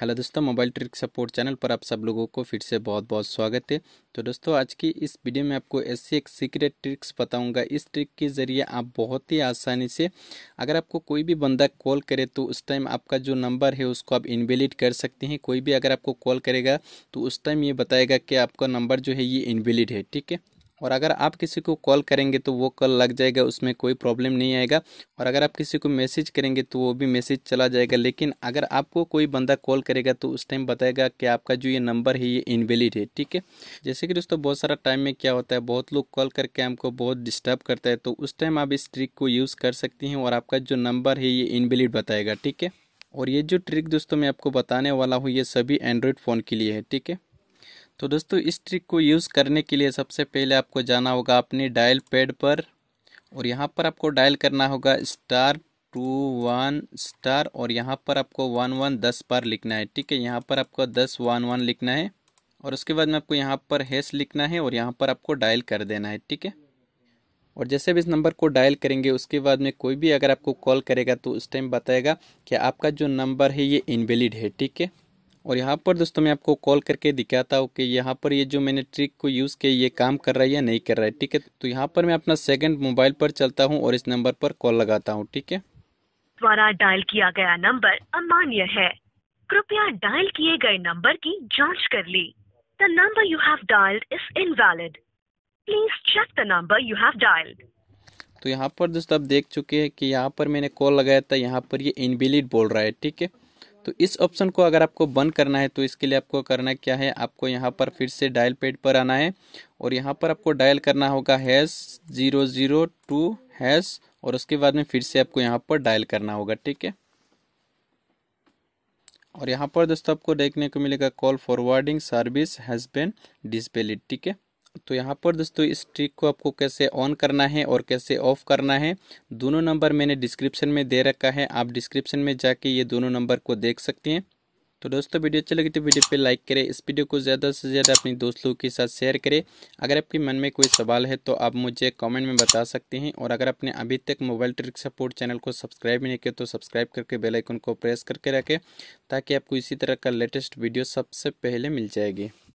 hello दोस्तों mobile trick support channel पर आप सब लोगों को फिर से बहुत बहुत स्वागत है तो दोस्तों आज की इस वीडियो में आपको ऐसी एक सीक्रेट ट्रिक्स बताऊंगा इस ट्रिक के ज़रिए आप बहुत ही आसानी से अगर आपको कोई भी बंदा कॉल करे तो उस टाइम आपका जो नंबर है उसको आप इनवेलिड कर सकते हैं कोई भी अगर आपको कॉल करेगा तो उस टाइम ये बताएगा कि आपका नंबर जो है ये इनवेलिड है ठीक है और अगर आप किसी को कॉल करेंगे तो वो कॉल लग जाएगा उसमें कोई प्रॉब्लम नहीं आएगा और अगर आप किसी को मैसेज करेंगे तो वो भी मैसेज चला जाएगा लेकिन अगर आपको कोई बंदा कॉल करेगा तो उस टाइम बताएगा कि आपका जो ये नंबर है ये इनवेलिड है ठीक है जैसे कि दोस्तों बहुत सारा टाइम में क्या होता है बहुत लोग कॉल करके हमको बहुत डिस्टर्ब करता है तो उस टाइम आप इस ट्रिक को यूज़ कर सकती हैं और आपका जो नंबर है ये इनवेलिड बताएगा ठीक है और ये जो ट्रिक दोस्तों मैं आपको बताने वाला हूँ ये सभी एंड्रॉयड फ़ोन के लिए है ठीक है तो दोस्तों इस ट्रिक को यूज़ करने के लिए सबसे पहले आपको जाना होगा अपनी डायल पैड पर और यहाँ पर आपको डायल करना होगा स्टार टू वन स्टार और यहाँ पर आपको वन वन दस बार लिखना है ठीक है यहाँ पर आपको दस वन वन लिखना है और उसके बाद में आपको यहाँ पर हैश लिखना है और यहाँ पर आपको डायल कर देना है ठीक है और जैसे भी इस नंबर को डायल करेंगे उसके बाद में कोई भी अगर आपको कॉल करेगा तो उस टाइम बताएगा कि आपका जो नंबर है ये इनवेलिड है ठीक है और यहाँ पर दोस्तों मैं आपको कॉल करके दिखाता हूँ कि यहाँ पर ये जो मैंने ट्रिक को यूज़ किया ये काम कर रहा है या नहीं कर रहा है ठीक है तो यहाँ पर मैं अपना सेकंड मोबाइल पर चलता हूँ और इस नंबर पर कॉल लगाता हूँ ठीक है द्वारा डायल किया गया नंबर अमान्य है कृपया डायल किए गए नंबर की जाँच कर ली the number you have dialled is invalid please check the number you have dialled तो यहाँ पर दोस्तों आप देख चुके हैं कि यहाँ पर मैंने कॉल लगाया था यहाँ पर ये इनबिलिड बोल रहा है ठीक है तो इस ऑप्शन को अगर आपको बंद करना है तो इसके लिए आपको करना क्या है आपको यहाँ पर फिर से डायल पेड पर आना है और यहाँ पर आपको डायल करना होगा hash zero zero two hash और उसके बाद में फिर से आपको यहाँ पर डायल करना होगा ठीक है और यहाँ पर दोस्तों आपको देखने को मिलेगा call forwarding service has been disabled ठीक है तो यहाँ पर दोस्तों इस ट्रिक को आपको कैसे ऑन करना है और कैसे ऑफ करना है दोनों नंबर मैंने डिस्क्रिप्शन में दे रखा है आप डिस्क्रिप्शन में जाके ये दोनों नंबर को देख सकते हैं तो दोस्तों वीडियो अच्छी लगी तो वीडियो पे लाइक करें इस वीडियो को ज़्यादा से ज़्यादा अपने दोस्तों के साथ शेयर करें अगर आपके मन में कोई सवाल है तो आप मुझे कमेंट में बता सकते हैं और अगर आपने अभी तक मोबाइल ट्रिक सपोर्ट चैनल को सब्सक्राइब नहीं किया तो सब्सक्राइब करके बेल आइकन को प्रेस करके रखें ताकि आपको इसी तरह का लेटेस्ट वीडियो सबसे पहले मिल जाएगी